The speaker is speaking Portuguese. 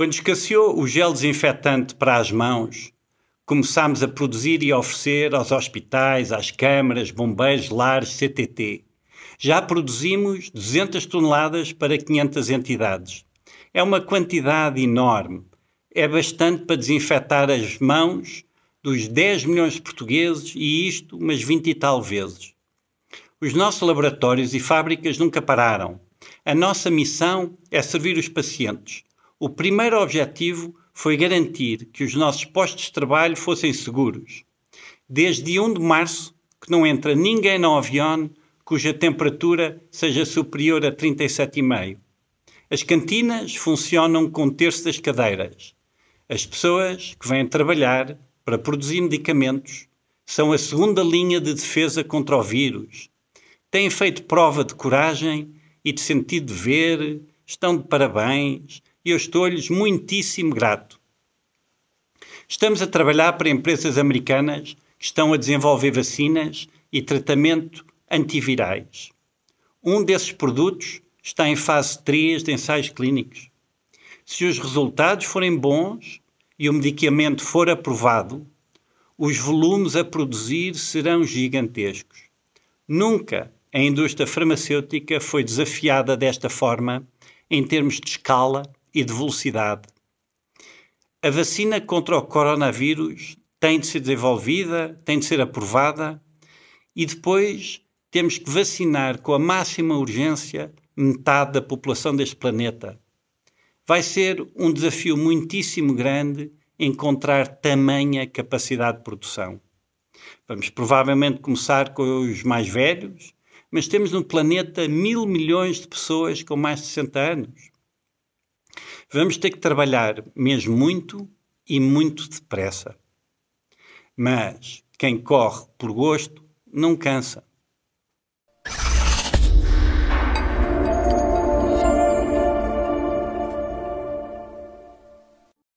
Quando escasseou o gel desinfetante para as mãos, começámos a produzir e oferecer aos hospitais, às câmaras, bombeiros, lares, CTT. Já produzimos 200 toneladas para 500 entidades. É uma quantidade enorme. É bastante para desinfetar as mãos dos 10 milhões de portugueses e isto umas 20 e tal vezes. Os nossos laboratórios e fábricas nunca pararam. A nossa missão é servir os pacientes o primeiro objetivo foi garantir que os nossos postos de trabalho fossem seguros. Desde 1 de março, que não entra ninguém no avião cuja temperatura seja superior a 37,5. As cantinas funcionam com um terço das cadeiras. As pessoas que vêm trabalhar para produzir medicamentos são a segunda linha de defesa contra o vírus. Têm feito prova de coragem e de sentido de ver, estão de parabéns, e eu estou-lhes muitíssimo grato. Estamos a trabalhar para empresas americanas que estão a desenvolver vacinas e tratamento antivirais. Um desses produtos está em fase 3 de ensaios clínicos. Se os resultados forem bons e o medicamento for aprovado, os volumes a produzir serão gigantescos. Nunca a indústria farmacêutica foi desafiada desta forma, em termos de escala e de velocidade. A vacina contra o coronavírus tem de ser desenvolvida, tem de ser aprovada e depois temos que vacinar com a máxima urgência metade da população deste planeta. Vai ser um desafio muitíssimo grande encontrar tamanha capacidade de produção. Vamos provavelmente começar com os mais velhos, mas temos no planeta mil milhões de pessoas com mais de 60 anos. Vamos ter que trabalhar mesmo muito e muito depressa. Mas quem corre por gosto não cansa.